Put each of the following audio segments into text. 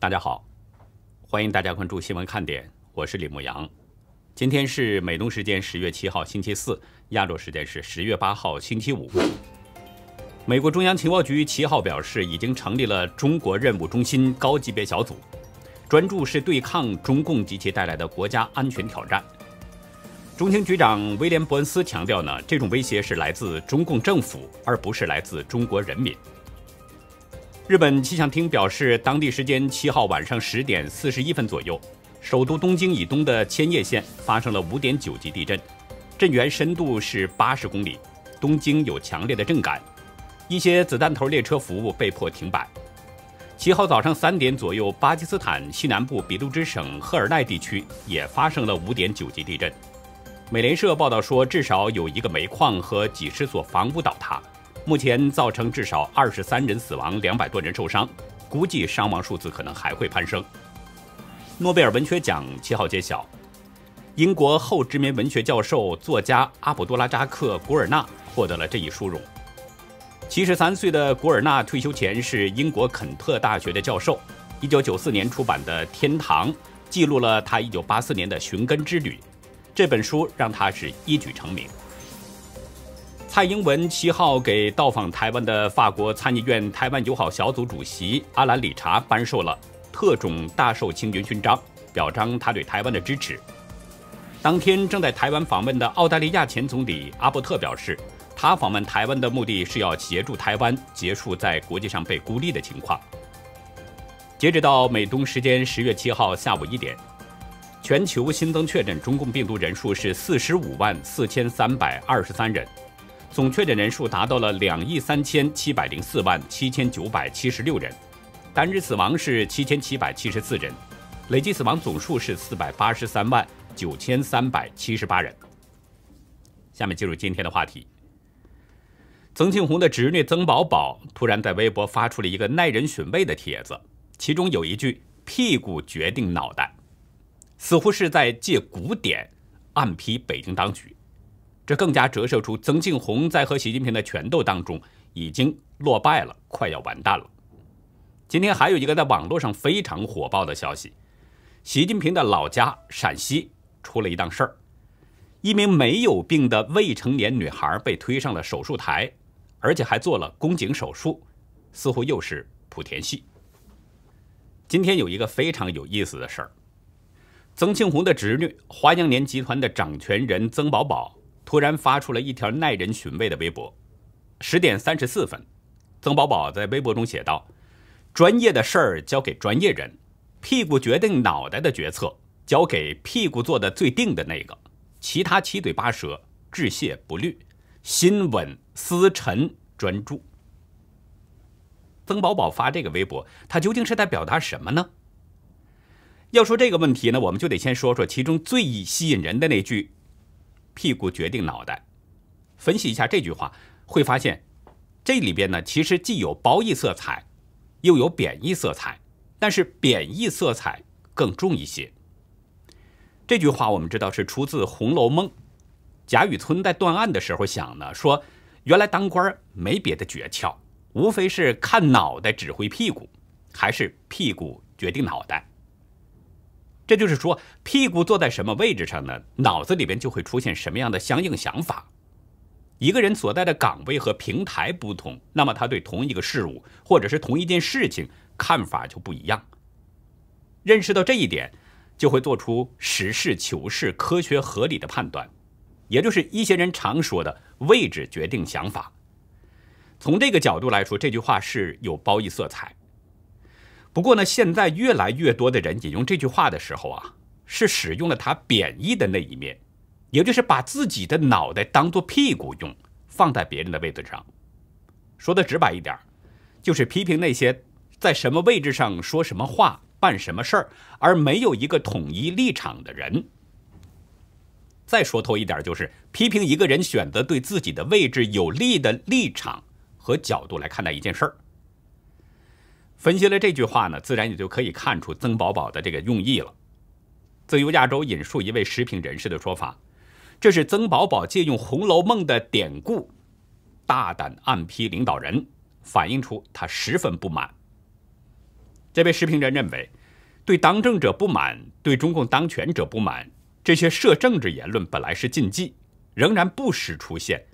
大家好，欢迎大家关注新闻看点，我是李牧阳。今天是美东时间十月七号星期四，亚洲时间是十月八号星期五。美国中央情报局七号表示，已经成立了中国任务中心高级别小组，专注是对抗中共及其带来的国家安全挑战。中情局长威廉·伯恩斯强调呢，这种威胁是来自中共政府，而不是来自中国人民。日本气象厅表示，当地时间七号晚上十点四十一分左右，首都东京以东的千叶县发生了五点九级地震，震源深度是八十公里，东京有强烈的震感，一些子弹头列车服务被迫停摆。七号早上三点左右，巴基斯坦西南部俾路支省赫尔奈地区也发生了五点九级地震。美联社报道说，至少有一个煤矿和几十所房屋倒塌。目前造成至少二十三人死亡，两百多人受伤，估计伤亡数字可能还会攀升。诺贝尔文学奖七号揭晓，英国后殖民文学教授、作家阿卜杜拉扎克·古尔纳获得了这一殊荣。七十三岁的古尔纳退休前是英国肯特大学的教授。一九九四年出版的《天堂》记录了他一九八四年的寻根之旅，这本书让他是一举成名。蔡英文七号给到访台湾的法国参议院台湾友好小组主席阿兰·理查颁授了特种大寿青云勋章，表彰他对台湾的支持。当天正在台湾访问的澳大利亚前总理阿伯特表示，他访问台湾的目的是要协助台湾结束在国际上被孤立的情况。截止到美东时间十月七号下午一点，全球新增确诊中共病毒人数是四十五万四千三百二十三人。总确诊人数达到了两亿三千七百零四万七千九百七十六人，单日死亡是七千七百七十四人，累计死亡总数是四百八十三万九千三百七十八人。下面进入今天的话题。曾庆红的侄女曾宝宝突然在微博发出了一个耐人寻味的帖子，其中有一句“屁股决定脑袋”，似乎是在借古典暗批北京当局。这更加折射出曾庆红在和习近平的权斗当中已经落败了，快要完蛋了。今天还有一个在网络上非常火爆的消息：习近平的老家陕西出了一档事儿，一名没有病的未成年女孩被推上了手术台，而且还做了宫颈手术，似乎又是莆田系。今天有一个非常有意思的事儿：曾庆红的侄女华样年集团的掌权人曾宝宝。突然发出了一条耐人寻味的微博，十点三十四分，曾宝宝在微博中写道：“专业的事儿交给专业人，屁股决定脑袋的决策交给屁股坐的最定的那个，其他七嘴八舌，致谢不律，新闻思沉专注。”曾宝宝发这个微博，他究竟是在表达什么呢？要说这个问题呢，我们就得先说说其中最吸引人的那句。屁股决定脑袋，分析一下这句话，会发现，这里边呢其实既有褒义色彩，又有贬义色彩，但是贬义色彩更重一些。这句话我们知道是出自《红楼梦》，贾雨村在断案的时候想呢，说原来当官没别的诀窍，无非是看脑袋指挥屁股，还是屁股决定脑袋。这就是说，屁股坐在什么位置上呢？脑子里边就会出现什么样的相应想法。一个人所在的岗位和平台不同，那么他对同一个事物或者是同一件事情看法就不一样。认识到这一点，就会做出实事求是、科学合理的判断，也就是一些人常说的“位置决定想法”。从这个角度来说，这句话是有褒义色彩。不过呢，现在越来越多的人引用这句话的时候啊，是使用了它贬义的那一面，也就是把自己的脑袋当做屁股用，放在别人的位子上。说的直白一点，就是批评那些在什么位置上说什么话、办什么事儿，而没有一个统一立场的人。再说透一点，就是批评一个人选择对自己的位置有利的立场和角度来看待一件事儿。分析了这句话呢，自然也就可以看出曾宝宝的这个用意了。自由亚洲引述一位时评人士的说法，这是曾宝宝借用《红楼梦》的典故，大胆暗批领导人，反映出他十分不满。这位时评人认为，对当政者不满，对中共当权者不满，这些涉政治言论本来是禁忌，仍然不时出现。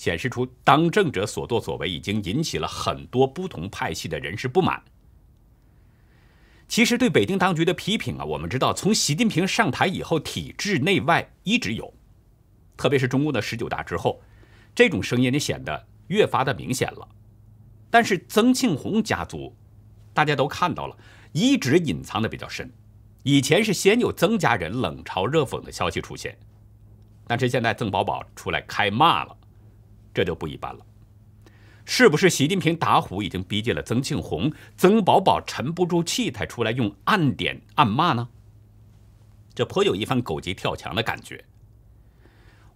显示出当政者所作所为已经引起了很多不同派系的人士不满。其实对北京当局的批评啊，我们知道从习近平上台以后，体制内外一直有，特别是中共的十九大之后，这种声音就显得越发的明显了。但是曾庆红家族，大家都看到了，一直隐藏的比较深。以前是先有曾家人冷嘲热讽的消息出现，但是现在曾宝宝出来开骂了。这就不一般了，是不是习近平打虎已经逼近了曾庆红、曾宝宝沉不住气才出来用暗点暗骂呢？这颇有一番狗急跳墙的感觉。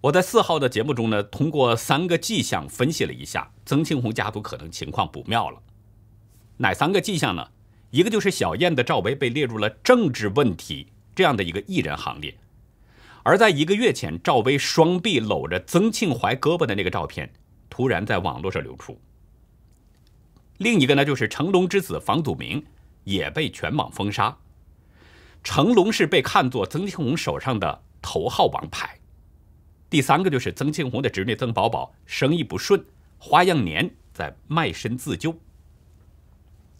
我在四号的节目中呢，通过三个迹象分析了一下曾庆红家族可能情况不妙了，哪三个迹象呢？一个就是小燕的赵薇被列入了政治问题这样的一个艺人行列。而在一个月前，赵薇双臂搂着曾庆怀胳膊的那个照片，突然在网络上流出。另一个呢，就是成龙之子房祖名也被全网封杀。成龙是被看作曾庆红手上的头号王牌。第三个就是曾庆红的侄女曾宝宝生意不顺，花样年在卖身自救。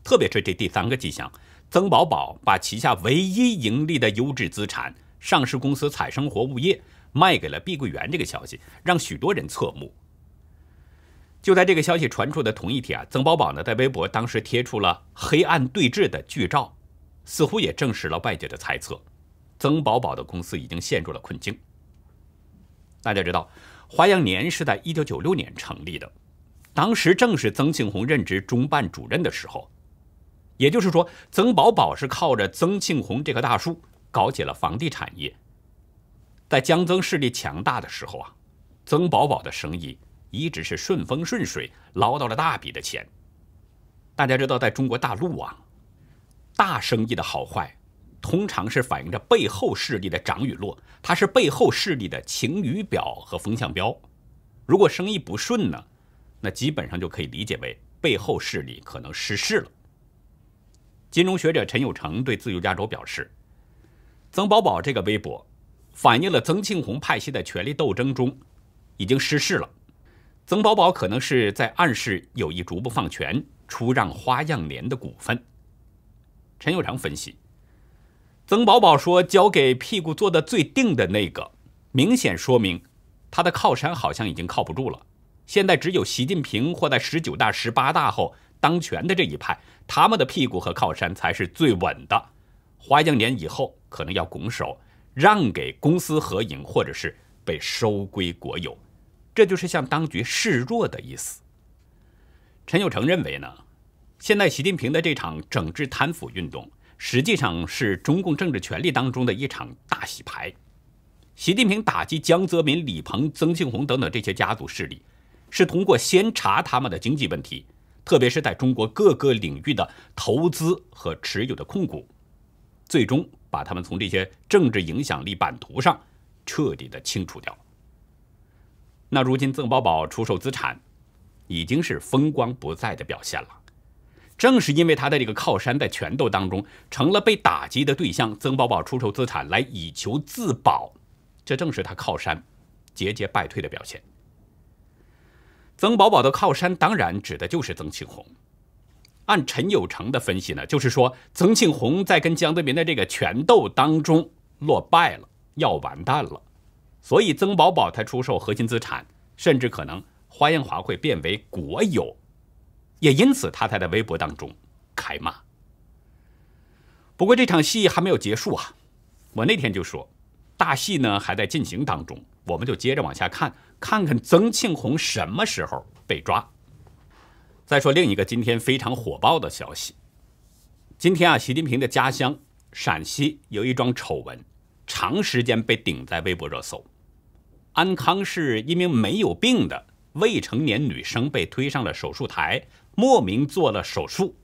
特别是这第三个迹象，曾宝宝把旗下唯一盈利的优质资产。上市公司彩生活物业卖给了碧桂园，这个消息让许多人侧目。就在这个消息传出的同一天啊，曾宝宝呢在微博当时贴出了“黑暗对峙”的剧照，似乎也证实了外界的猜测：曾宝宝的公司已经陷入了困境。大家知道，花样年是在1996年成立的，当时正是曾庆红任职中办主任的时候，也就是说，曾宝宝是靠着曾庆红这棵大树。搞起了房地产业，在江曾势力强大的时候啊，曾宝宝的生意一直是顺风顺水，捞到了大笔的钱。大家知道，在中国大陆啊，大生意的好坏，通常是反映着背后势力的涨与落，它是背后势力的晴雨表和风向标。如果生意不顺呢，那基本上就可以理解为背后势力可能失势了。金融学者陈友成对自由亚洲表示。曾宝宝这个微博，反映了曾庆红派系的权力斗争中已经失势了。曾宝宝可能是在暗示有意逐步放权，出让花样年的股份。陈友长分析，曾宝宝说交给屁股坐的最定的那个，明显说明他的靠山好像已经靠不住了。现在只有习近平或在十九大、十八大后当权的这一派，他们的屁股和靠山才是最稳的。花样年以后。可能要拱手让给公私合营，或者是被收归国有，这就是向当局示弱的意思。陈友成认为呢，现在习近平的这场整治贪腐运动，实际上是中共政治权力当中的一场大洗牌。习近平打击江泽民、李鹏、曾庆红等等这些家族势力，是通过先查他们的经济问题，特别是在中国各个领域的投资和持有的控股，最终。把他们从这些政治影响力版图上彻底的清除掉。那如今曾宝宝出售资产，已经是风光不再的表现了。正是因为他的这个靠山在权斗当中成了被打击的对象，曾宝宝出售资产来以求自保，这正是他靠山节节败退的表现。曾宝宝的靠山当然指的就是曾庆红。按陈有成的分析呢，就是说曾庆红在跟江泽民的这个权斗当中落败了，要完蛋了，所以曾宝宝才出售核心资产，甚至可能花样华会变为国有，也因此他才在微博当中开骂。不过这场戏还没有结束啊，我那天就说，大戏呢还在进行当中，我们就接着往下看，看看曾庆红什么时候被抓。再说另一个今天非常火爆的消息，今天啊，习近平的家乡陕西有一桩丑闻，长时间被顶在微博热搜。安康市一名没有病的未成年女生被推上了手术台，莫名做了手术，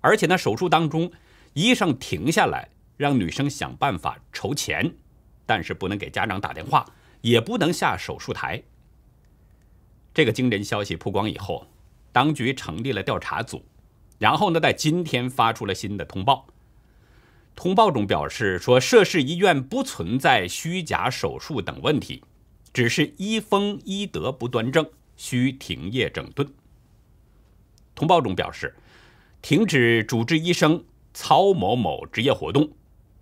而且呢，手术当中医生停下来让女生想办法筹钱，但是不能给家长打电话，也不能下手术台。这个惊人消息曝光以后。当局成立了调查组，然后呢，在今天发出了新的通报。通报中表示说，涉事医院不存在虚假手术等问题，只是医风医德不端正，需停业整顿。通报中表示，停止主治医生曹某某执业活动，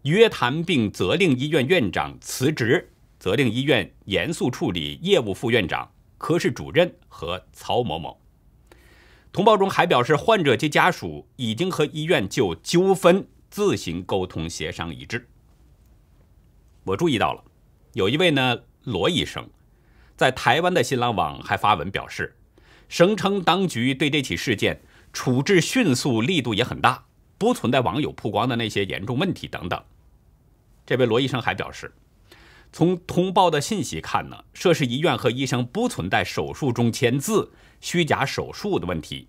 约谈并责令医院院长辞职，责令医院严肃处理业务副院长、科室主任和曹某某。通报中还表示，患者及家属已经和医院就纠纷自行沟通协商一致。我注意到了，有一位呢罗医生，在台湾的新浪网还发文表示，声称当局对这起事件处置迅速，力度也很大，不存在网友曝光的那些严重问题等等。这位罗医生还表示。从通报的信息看呢，涉事医院和医生不存在手术中签字虚假手术的问题。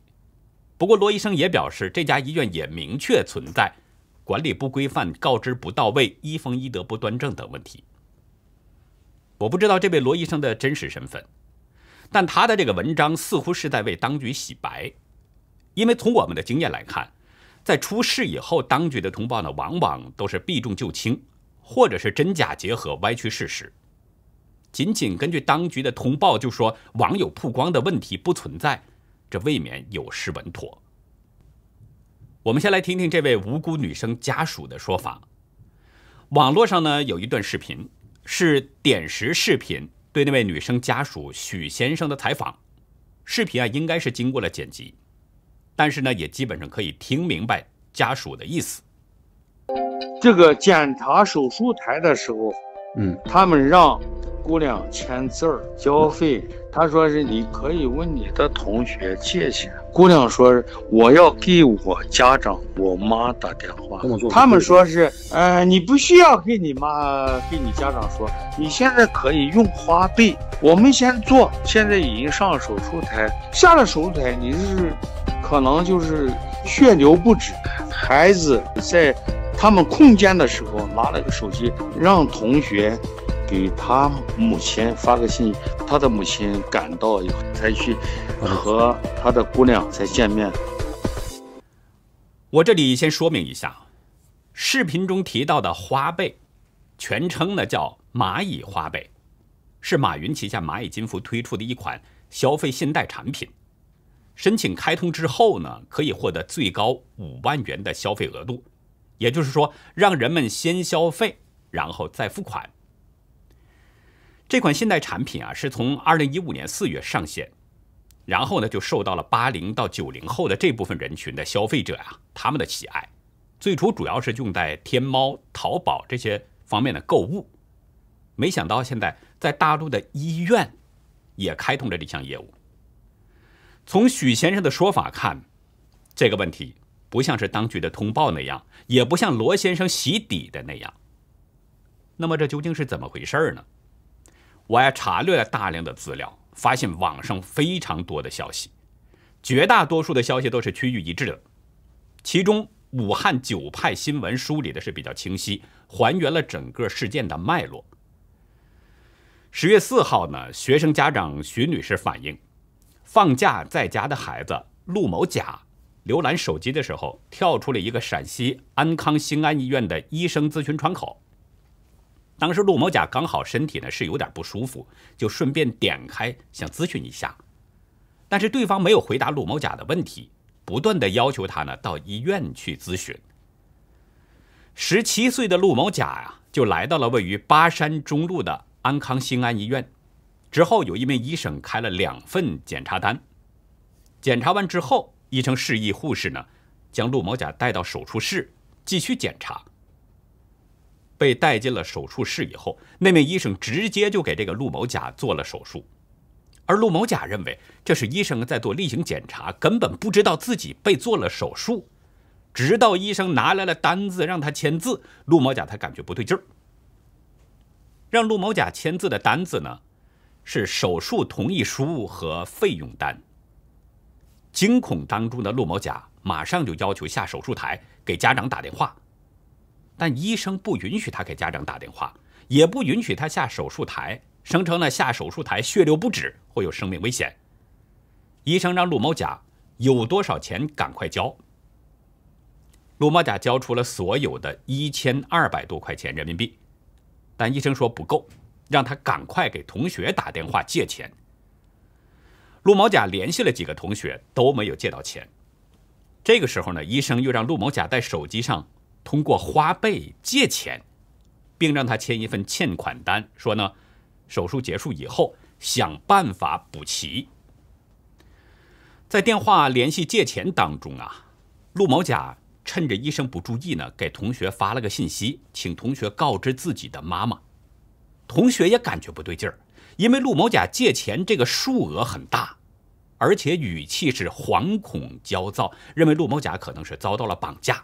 不过，罗医生也表示，这家医院也明确存在管理不规范、告知不到位、医风医德不端正等问题。我不知道这位罗医生的真实身份，但他的这个文章似乎是在为当局洗白，因为从我们的经验来看，在出事以后，当局的通报呢，往往都是避重就轻。或者是真假结合歪曲事实，仅仅根据当局的通报就说网友曝光的问题不存在，这未免有失稳妥。我们先来听听这位无辜女生家属的说法。网络上呢有一段视频，是点石视频对那位女生家属许先生的采访。视频啊应该是经过了剪辑，但是呢也基本上可以听明白家属的意思。这个检查手术台的时候，嗯，他们让姑娘签字儿交费。他说是你可以问你的同学借钱。姑娘说我要给我家长我妈打电话。他们说是呃你不需要给你妈给你家长说，你现在可以用花呗。我们先做，现在已经上了手术台，下了手术台你是，可能就是血流不止，孩子在。他们空闲的时候拿了个手机，让同学给他母亲发个信。他的母亲赶到以后，才去和他的姑娘才见面。我这里先说明一下，视频中提到的花呗，全称呢叫蚂蚁花呗，是马云旗下蚂蚁金服推出的一款消费信贷产品。申请开通之后呢，可以获得最高五万元的消费额度。也就是说，让人们先消费，然后再付款。这款信贷产品啊，是从二零一五年四月上线，然后呢，就受到了八零到九零后的这部分人群的消费者啊，他们的喜爱。最初主要是用在天猫、淘宝这些方面的购物，没想到现在在大陆的医院也开通了这项业务。从许先生的说法看，这个问题。不像是当局的通报那样，也不像罗先生洗底的那样。那么这究竟是怎么回事呢？我还查阅了大量的资料，发现网上非常多的消息，绝大多数的消息都是区域一致的。其中武汉九派新闻梳理的是比较清晰，还原了整个事件的脉络。十月四号呢，学生家长徐女士反映，放假在家的孩子陆某甲。浏览手机的时候，跳出了一个陕西安康兴安医院的医生咨询窗口。当时陆某甲刚好身体呢是有点不舒服，就顺便点开想咨询一下，但是对方没有回答陆某甲的问题，不断的要求他呢到医院去咨询。十七岁的陆某甲呀就来到了位于巴山中路的安康兴安医院，之后有一名医生开了两份检查单，检查完之后。医生示意护士呢，将陆某甲带到手术室继续检查。被带进了手术室以后，那名医生直接就给这个陆某甲做了手术。而陆某甲认为这是医生在做例行检查，根本不知道自己被做了手术。直到医生拿来了单子让他签字，陆某甲才感觉不对劲儿。让陆某甲签字的单子呢，是手术同意书和费用单。惊恐当中的陆某甲马上就要求下手术台给家长打电话，但医生不允许他给家长打电话，也不允许他下手术台，声称呢下手术台血流不止会有生命危险。医生让陆某甲有多少钱赶快交。陆某甲交出了所有的一千二百多块钱人民币，但医生说不够，让他赶快给同学打电话借钱。陆某甲联系了几个同学，都没有借到钱。这个时候呢，医生又让陆某甲在手机上通过花呗借钱，并让他签一份欠款单，说呢，手术结束以后想办法补齐。在电话联系借钱当中啊，陆某甲趁着医生不注意呢，给同学发了个信息，请同学告知自己的妈妈。同学也感觉不对劲儿。因为陆某甲借钱这个数额很大，而且语气是惶恐焦躁，认为陆某甲可能是遭到了绑架，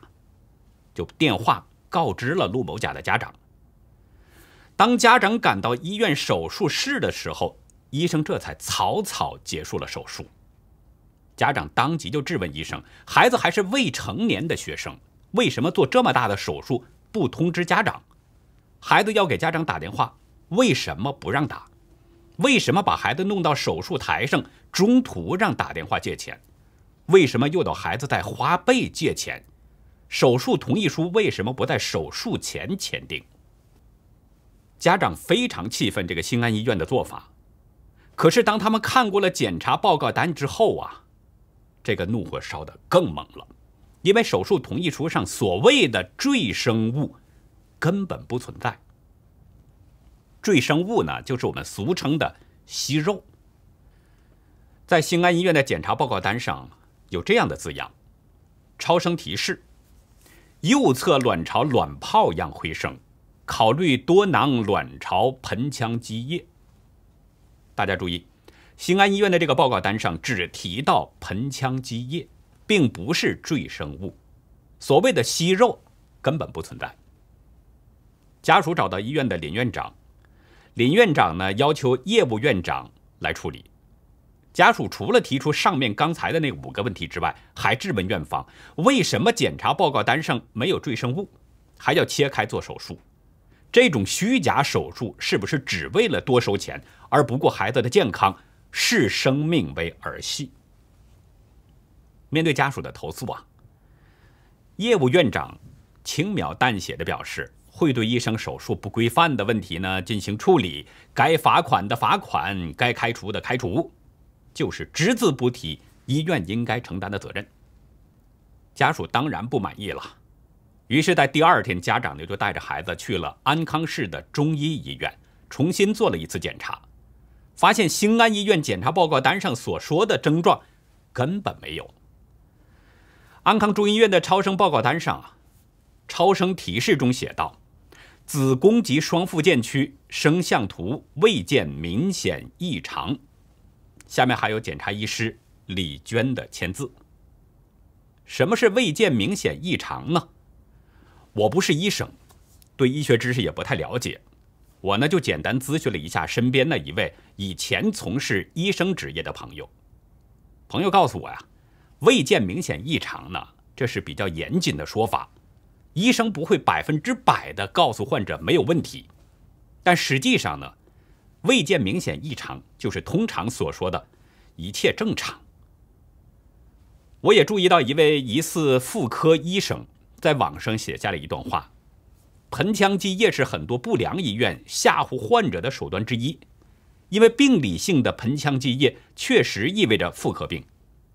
就电话告知了陆某甲的家长。当家长赶到医院手术室的时候，医生这才草草结束了手术。家长当即就质问医生：“孩子还是未成年的学生，为什么做这么大的手术不通知家长？孩子要给家长打电话，为什么不让打？”为什么把孩子弄到手术台上，中途让打电话借钱？为什么诱导孩子在花呗借钱？手术同意书为什么不在手术前签订？家长非常气愤这个新安医院的做法，可是当他们看过了检查报告单之后啊，这个怒火烧得更猛了，因为手术同意书上所谓的赘生物根本不存在。赘生物呢，就是我们俗称的息肉。在兴安医院的检查报告单上有这样的字样：“超声提示，右侧卵巢卵泡样回声，考虑多囊卵巢盆腔积液。”大家注意，兴安医院的这个报告单上只提到盆腔积液，并不是赘生物。所谓的息肉根本不存在。家属找到医院的林院长。林院长呢？要求业务院长来处理。家属除了提出上面刚才的那五个问题之外，还质问院方：为什么检查报告单上没有赘生物，还要切开做手术？这种虚假手术是不是只为了多收钱而不顾孩子的健康，视生命为儿戏？面对家属的投诉啊，业务院长轻描淡写的表示。会对医生手术不规范的问题呢进行处理，该罚款的罚款，该开除的开除，就是只字不提医院应该承担的责任。家属当然不满意了，于是，在第二天，家长呢就带着孩子去了安康市的中医医院，重新做了一次检查，发现兴安医院检查报告单上所说的症状根本没有。安康中医院的超声报告单上啊，超声提示中写道。子宫及双附件区声像图未见明显异常，下面还有检查医师李娟的签字。什么是未见明显异常呢？我不是医生，对医学知识也不太了解。我呢就简单咨询了一下身边的一位以前从事医生职业的朋友。朋友告诉我呀，未见明显异常呢，这是比较严谨的说法。医生不会百分之百的告诉患者没有问题，但实际上呢，未见明显异常就是通常所说的，一切正常。我也注意到一位疑似妇科医生在网上写下了一段话：，盆腔积液是很多不良医院吓唬患者的手段之一，因为病理性的盆腔积液确实意味着妇科病，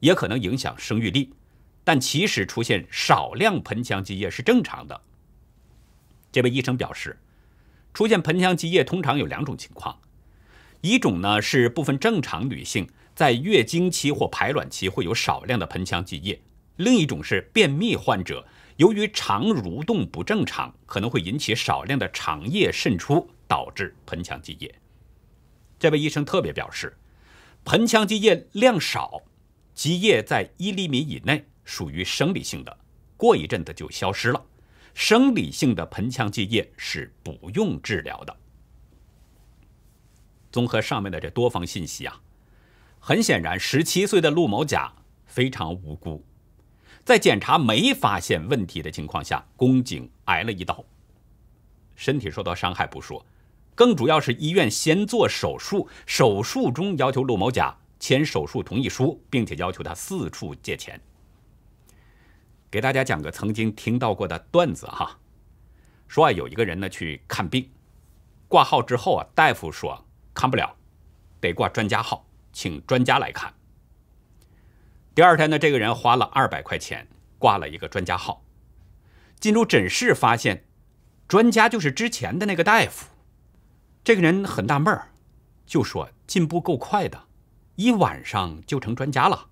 也可能影响生育力。但其实出现少量盆腔积液是正常的，这位医生表示，出现盆腔积液通常有两种情况，一种呢是部分正常女性在月经期或排卵期会有少量的盆腔积液，另一种是便秘患者由于肠蠕动不正常，可能会引起少量的肠液渗出，导致盆腔积液。这位医生特别表示，盆腔积液量少，积液在一厘米以内。属于生理性的，过一阵子就消失了。生理性的盆腔积液是不用治疗的。综合上面的这多方信息啊，很显然，十七岁的陆某甲非常无辜。在检查没发现问题的情况下，宫颈挨了一刀，身体受到伤害不说，更主要是医院先做手术，手术中要求陆某甲签手术同意书，并且要求他四处借钱。给大家讲个曾经听到过的段子哈，说啊，有一个人呢去看病，挂号之后啊，大夫说看不了，得挂专家号，请专家来看。第二天呢，这个人花了二百块钱挂了一个专家号，进入诊室发现，专家就是之前的那个大夫。这个人很纳闷儿，就说进步够快的，一晚上就成专家了。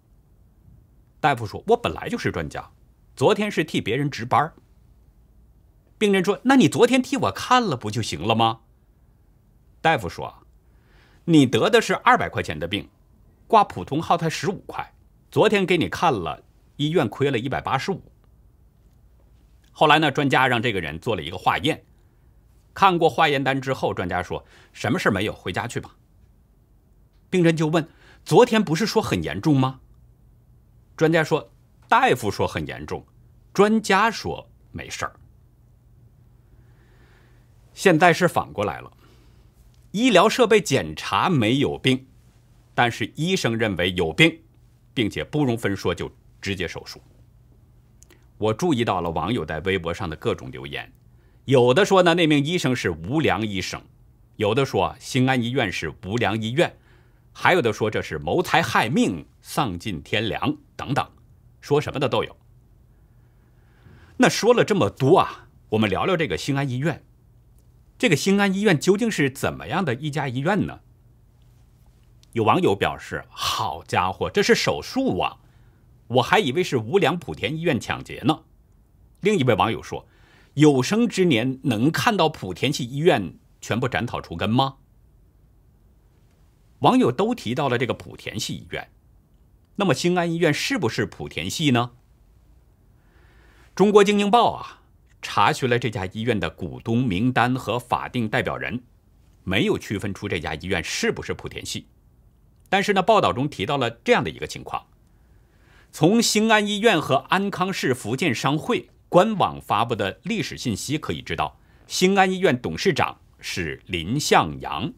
大夫说，我本来就是专家。昨天是替别人值班。病人说：“那你昨天替我看了不就行了吗？”大夫说：“你得的是二百块钱的病，挂普通号才十五块。昨天给你看了，医院亏了一百八十五。”后来呢，专家让这个人做了一个化验。看过化验单之后，专家说：“什么事没有，回家去吧。”病人就问：“昨天不是说很严重吗？”专家说。大夫说很严重，专家说没事儿。现在是反过来了，医疗设备检查没有病，但是医生认为有病，并且不容分说就直接手术。我注意到了网友在微博上的各种留言，有的说呢那名医生是无良医生，有的说新安医院是无良医院，还有的说这是谋财害命、丧尽天良等等。说什么的都有。那说了这么多啊，我们聊聊这个兴安医院。这个兴安医院究竟是怎么样的一家医院呢？有网友表示：“好家伙，这是手术啊！我还以为是无良莆田医院抢劫呢。”另一位网友说：“有生之年能看到莆田系医院全部斩草除根吗？”网友都提到了这个莆田系医院。那么兴安医院是不是莆田系呢？中国经营报啊查询了这家医院的股东名单和法定代表人，没有区分出这家医院是不是莆田系。但是呢，报道中提到了这样的一个情况：从兴安医院和安康市福建商会官网发布的历史信息可以知道，兴安医院董事长是林向阳。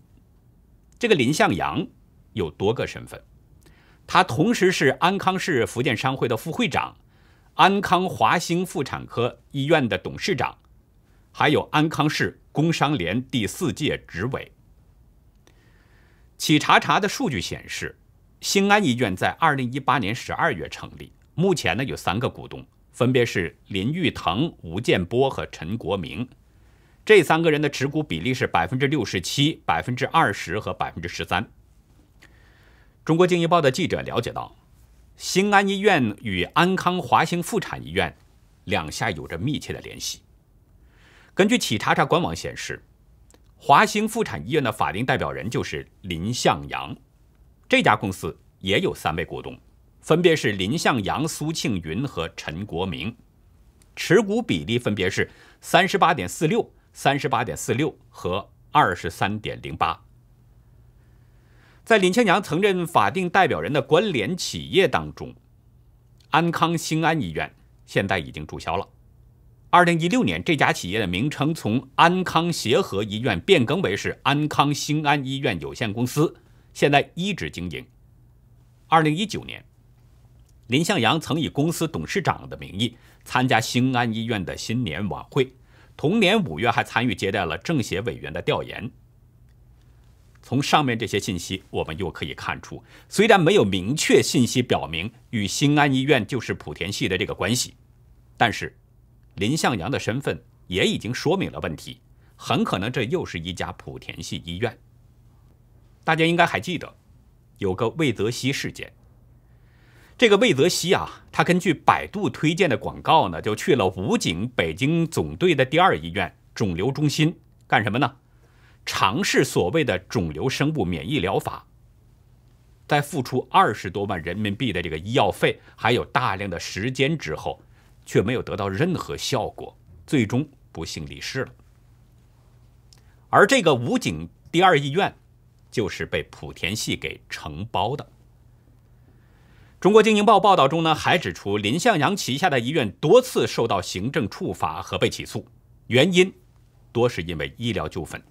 这个林向阳有多个身份。他同时是安康市福建商会的副会长，安康华兴妇产科医院的董事长，还有安康市工商联第四届执委。企查查的数据显示，兴安医院在二零一八年十二月成立，目前呢有三个股东，分别是林玉腾、吴建波和陈国明，这三个人的持股比例是百分之六十七、百分之二十和百分之十三。中国经营报的记者了解到，新安医院与安康华兴妇产医院两下有着密切的联系。根据企查查官网显示，华兴妇产医院的法定代表人就是林向阳。这家公司也有三位股东，分别是林向阳、苏庆云和陈国明，持股比例分别是三十八点四六、三十八点四六和二十三点零八。在林向阳曾任法定代表人的关联企业当中，安康兴安医院现在已经注销了。二零一六年，这家企业的名称从安康协和医院变更为是安康兴安医院有限公司，现在一直经营。二零一九年，林向阳曾以公司董事长的名义参加兴安医院的新年晚会，同年五月还参与接待了政协委员的调研。从上面这些信息，我们又可以看出，虽然没有明确信息表明与新安医院就是莆田系的这个关系，但是林向阳的身份也已经说明了问题，很可能这又是一家莆田系医院。大家应该还记得，有个魏则西事件。这个魏则西啊，他根据百度推荐的广告呢，就去了武警北京总队的第二医院肿瘤中心干什么呢？尝试所谓的肿瘤生物免疫疗法，在付出二十多万人民币的这个医药费，还有大量的时间之后，却没有得到任何效果，最终不幸离世了。而这个武警第二医院，就是被莆田系给承包的。中国经营报报道中呢，还指出林向阳旗下的医院多次受到行政处罚和被起诉，原因多是因为医疗纠纷。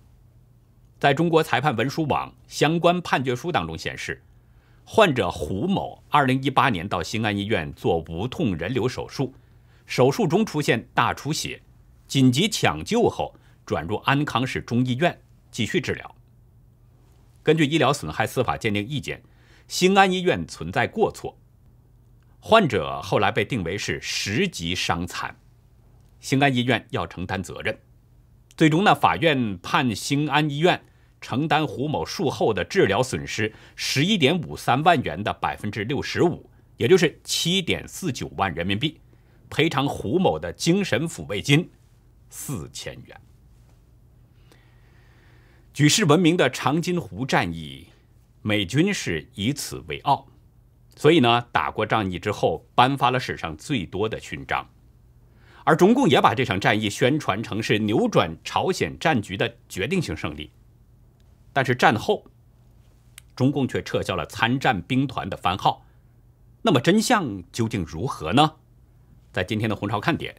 在中国裁判文书网相关判决书当中显示，患者胡某二零一八年到兴安医院做无痛人流手术，手术中出现大出血，紧急抢救后转入安康市中医院继续治疗。根据医疗损害司法鉴定意见，兴安医院存在过错，患者后来被定为是十级伤残，兴安医院要承担责任。最终呢，法院判兴安医院。承担胡某术后的治疗损失十一点五三万元的百分之六十五，也就是七点四九万人民币，赔偿胡某的精神抚慰金四千元。举世闻名的长津湖战役，美军是以此为傲，所以呢，打过仗役之后颁发了史上最多的勋章，而中共也把这场战役宣传成是扭转朝鲜战局的决定性胜利。但是战后，中共却撤销了参战兵团的番号。那么真相究竟如何呢？在今天的《红潮看点》，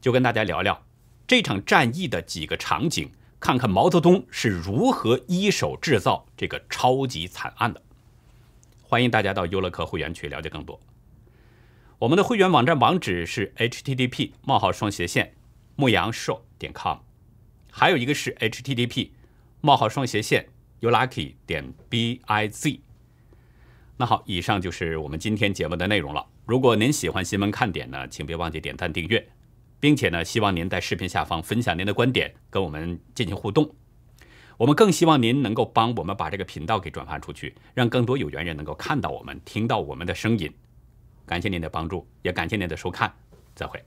就跟大家聊聊这场战役的几个场景，看看毛泽东是如何一手制造这个超级惨案的。欢迎大家到优乐客会员区了解更多。我们的会员网站网址是 http 冒号双斜线牧羊 show 点 com，还有一个是 http。冒号双斜线，youlucky 点 b i z。那好，以上就是我们今天节目的内容了。如果您喜欢新闻看点呢，请别忘记点赞订阅，并且呢，希望您在视频下方分享您的观点，跟我们进行互动。我们更希望您能够帮我们把这个频道给转发出去，让更多有缘人能够看到我们，听到我们的声音。感谢您的帮助，也感谢您的收看，再会。